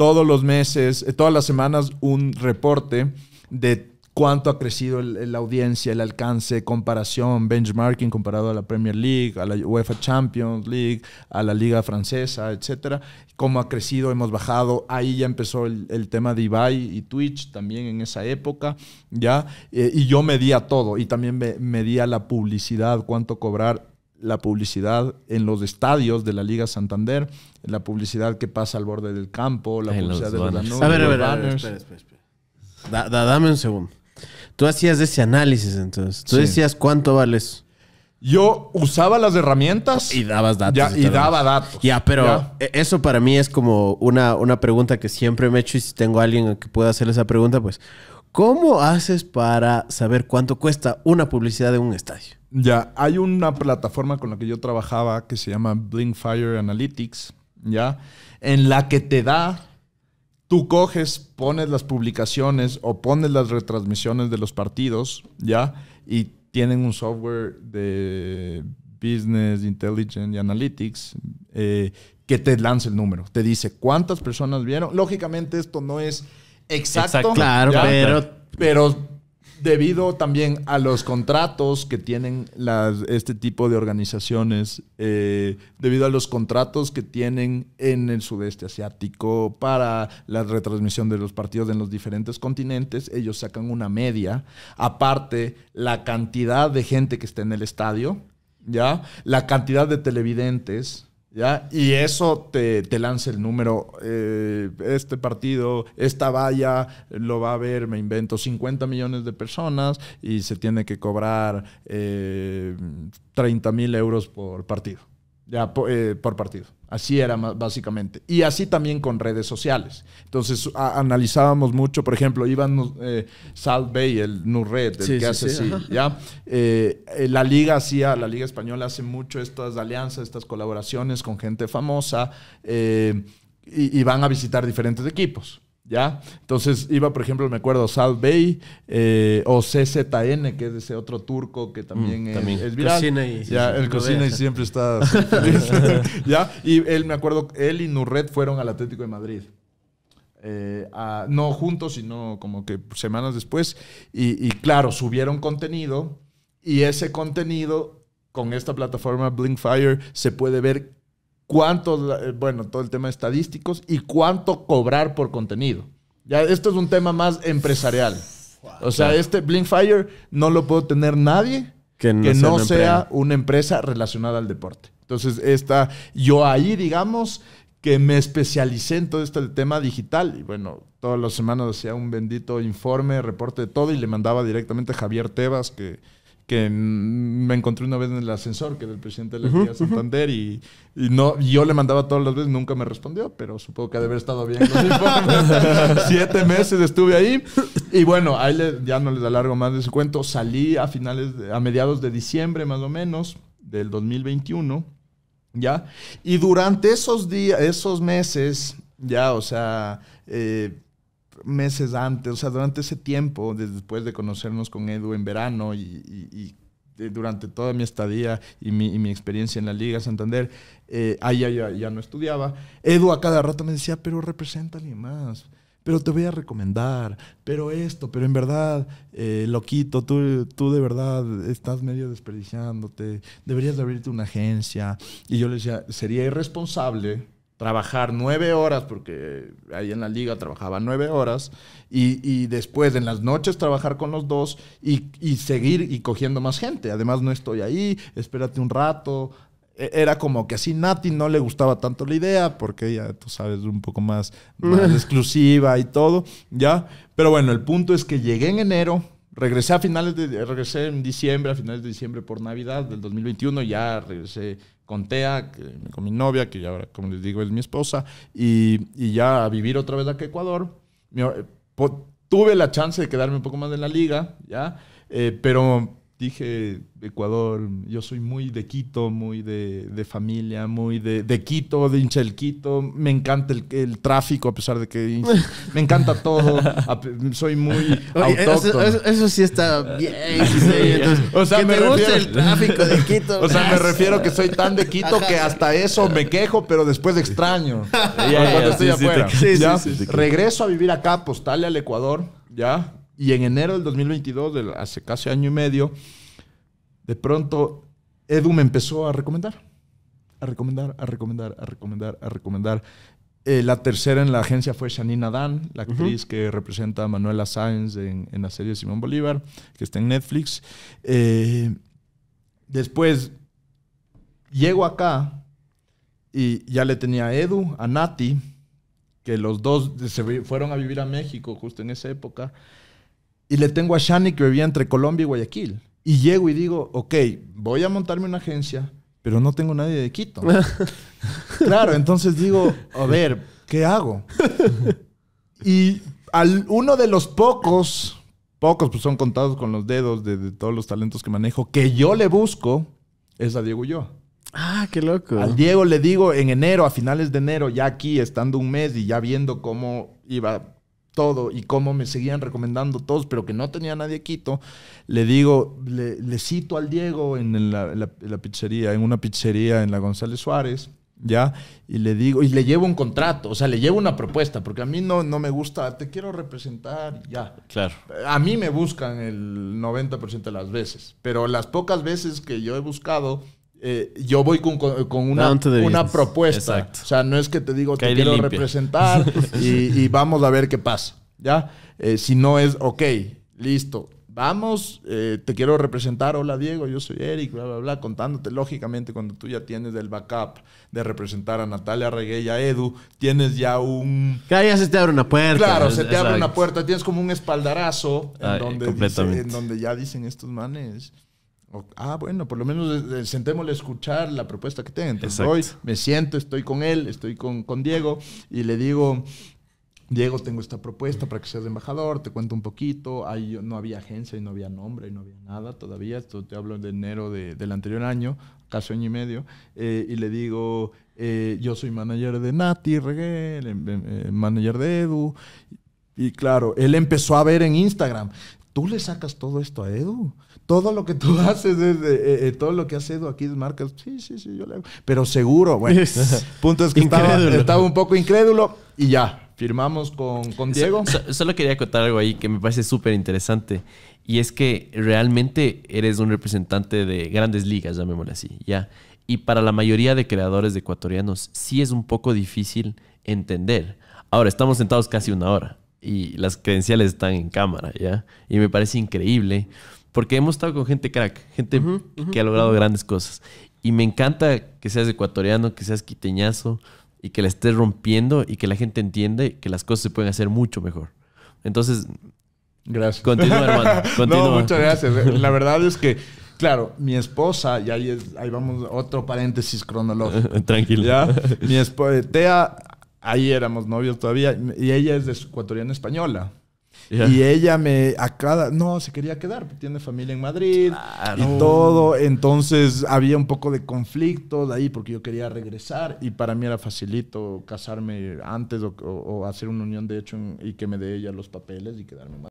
todos los meses, eh, todas las semanas, un reporte de cuánto ha crecido la audiencia, el alcance, comparación, benchmarking comparado a la Premier League, a la UEFA Champions League, a la Liga Francesa, etcétera. Cómo ha crecido, hemos bajado. Ahí ya empezó el, tema de Ibai y Twitch también en esa época, ¿ya? Eh, y yo medía todo y también medía la publicidad, cuánto cobrar la publicidad en los estadios de la Liga Santander, la publicidad que pasa al borde del campo, la publicidad de los anuncios. A ver, a ver, dame un segundo. Tú hacías ese análisis entonces. Tú decías cuánto vales. Yo usaba las herramientas. Y dabas datos. y, daba datos. Ya, pero e, eso para mí es como una, una pregunta que siempre me he hecho. Y si tengo a alguien que pueda hacer esa pregunta, pues, ¿cómo haces para saber cuánto cuesta una publicidad de un estadio? Ya, hay una plataforma con la que yo trabajaba que se llama Blinkfire Analytics, ¿ya? En la que te da, tú coges, pones las publicaciones o pones las retransmisiones de los partidos, ¿ya? Y tienen un software de Business Intelligence y Analytics eh, que te lanza el número, te dice cuántas personas vieron. Lógicamente esto no es exacto, claro, pero debido también a los contratos que tienen las, este tipo de organizaciones, eh, debido a los contratos que tienen en el sudeste asiático para la retransmisión de los partidos en los diferentes continentes, ellos sacan una media. Aparte, la cantidad de gente que está en el estadio, ¿ya? La cantidad de televidentes, ¿Ya? Y eso te, te lanza el número, eh, este partido, esta valla, lo va a ver, me invento, 50 millones de personas y se tiene que cobrar eh, 30 mil euros por partido ya eh, por, partido. Así era básicamente. Y así también con redes sociales. Entonces analizábamos mucho, por ejemplo, iban South eh, Salt Bay, el Nurred, el que hace ¿ya? Eh, la liga hacía, la liga española hace mucho estas alianzas, estas colaboraciones con gente famosa y van a visitar diferentes equipos. ¿Ya? Entonces iba, por ejemplo, me acuerdo, Sal Bey eh, o CZN, que es ese otro turco que también, mm, es, viral. ya, el cocina y siempre está ¿Ya? Y él, me acuerdo, él y Nurret fueron al Atlético de Madrid. Eh, no juntos, sino como que semanas después. Y, y claro, subieron contenido y ese contenido con esta plataforma Blinkfire se puede ver cuánto, eh, bueno, todo el tema de estadísticos y cuánto cobrar por contenido. Ya, esto es un tema más empresarial. O sea, este Fire no lo puede tener nadie que no, sea, una empresa relacionada al deporte. Entonces, esta, yo ahí, digamos, que me especialicé en todo este tema digital. Y bueno, todas las semanas hacía un bendito informe, reporte de todo y le mandaba directamente a Javier Tebas, que que me encontré una vez en el ascensor, que era el presidente de la guía Santander, y, no, yo le mandaba todas las veces, nunca me respondió, pero supongo que ha de haber estado bien. Siete meses estuve ahí, y bueno, ahí ya no les alargo más de ese cuento. Salí a finales, a mediados de diciembre más o menos del 2021, ¿ya? Y durante esos días, esos meses, ya, o sea, eh, meses antes, o sea, durante ese tiempo, después de conocernos con Edu en verano y, eh, durante toda mi estadía y mi, experiencia en la Liga Santander, eh, ahí ya, no estudiaba. Edu a cada rato me decía, pero representa a alguien más pero te voy a recomendar, pero esto, pero en verdad, eh, loquito, tú, tú de verdad estás medio desperdiciándote, deberías abrirte una agencia. Y yo le decía, sería irresponsable trabajar nueve horas, porque ahí en la liga trabajaba nueve horas, y, después en las noches trabajar con los dos y, seguir y cogiendo más gente. Además, no estoy ahí, espérate un rato. E, era como que así Nati no le gustaba tanto la idea, porque ya tú sabes, un poco más, más exclusiva y todo, ¿ya? Pero bueno, el punto es que llegué en enero, Regresé a finales de, regresé en diciembre, a finales de diciembre por Navidad del 2021, ya regresé con Tea, con mi novia, que ya, como les digo, es mi esposa, y, ya a vivir otra vez acá a Ecuador. Eh, tuve la chance de quedarme un poco más en la liga, ¿ya? Eh, pero dije Ecuador, yo soy muy de Quito, muy de, familia, muy de, Quito, de hincha del Quito, me encanta el, el, tráfico a pesar de que me encanta todo, soy muy autóctono. Eso, sí está bien, o sea, me refiero, el tráfico de Quito. O sea, me refiero que soy tan de Quito que hasta eso me quejo, pero después extraño. cuando estoy afuera. Regreso a vivir acá, postale pues, al Ecuador, ¿ya? Y en enero del 2022, hace casi año y medio, de pronto Edu me empezó a recomendar, a recomendar, a recomendar, a recomendar, a recomendar. Eh, la tercera en la agencia fue Shanina Dan, la actriz que representa a Manuela Sáenz en, la serie Simón Bolívar, que está en Netflix. Eh, después llego acá y ya le tenía a Edu, a Nati, que los dos se fueron a vivir a México justo en esa época y le tengo a Shani que vivía entre Colombia y Guayaquil. Y llego y digo, ok, voy a montarme una agencia, pero no tengo nadie de Quito. claro, entonces digo, a ver, ¿qué hago? Y al, uno de los pocos, pocos, pues son contados con los dedos de, todos los talentos que manejo, que yo le busco, es a Diego Ulloa. Ah, qué loco. Al Diego le digo en enero, a finales de enero, ya aquí, estando un mes y ya viendo cómo iba todo y cómo me seguían recomendando todos, pero que no tenía nadie Quito, le digo, le, cito al Diego en la, pizzería, en una pizzería en la González Suárez, ¿ya? Y le digo, y le llevo un contrato, o sea, le llevo una propuesta, porque a mí no, no me gusta, te quiero representar, ya. Claro. A mí me buscan el 90% de las veces, pero las pocas veces que yo he buscado eh, yo voy con, con una, una propuesta. O sea, no es que te digo, que te quiero representar y, vamos a ver qué pasa. ¿Ya? Eh, si no es, ok, listo, vamos, eh, te quiero representar, hola Diego, yo soy Eric, bla, bla, bla, contándote lógicamente cuando tú ya tienes el backup de representar a Natalia Regué a Edu, tienes ya un... ya se te abre una puerta. Claro, se te abre una puerta, tienes como un espaldarazo donde, en donde ya dicen estos manes. Ah, bueno, por lo menos eh, eh, sentémosle a escuchar la propuesta que tenga. Entonces hoy me siento, estoy con él, estoy con, con Diego y le digo, Diego, tengo esta propuesta para que seas embajador, te cuento un poquito. Ahí no había agencia y no había nombre y no había nada todavía. Esto te hablo de enero del anterior año, casi año y medio. Eh, y le digo, yo soy manager de Nati Reggae, em, em, manager de Edu. Y claro, él empezó a ver en Instagram tú le sacas todo esto a Edu. Todo lo que tú haces, eh, eh, todo lo que hace Edu aquí es marcas. Sí, sí, sí, yo le hago. Pero seguro, bueno. punto es que estaba, estaba, un poco incrédulo y ya, firmamos con, Diego. solo quería contar algo ahí que me parece súper interesante. Y es que realmente eres un representante de grandes ligas, llamémosle así, ya. Y para la mayoría de creadores ecuatorianos sí es un poco difícil entender. Ahora, estamos sentados casi una hora y las credenciales están en cámara, ¿ya? Y me parece increíble, porque hemos estado con gente crack, gente que ha logrado grandes cosas. Y me encanta que seas ecuatoriano, que seas quiteñazo y que la estés rompiendo y que la gente entiende que las cosas se pueden hacer mucho mejor. Entonces, gracias. Continúa, hermano. no, muchas gracias. La verdad es que Claro, mi esposa, y ahí, es, ahí vamos, otro paréntesis cronológico. Tranquilo. ¿ya? Mi esposa, Tea ahí éramos novios todavía, y ella es de ecuatoriana española. Y ella me, a cada, no, se quería quedar, tiene familia en Madrid y todo. Entonces había un poco de conflicto ahí porque yo quería regresar y para mí era facilito casarme antes o, hacer una unión de hecho y que me dé ella los papeles y quedarme en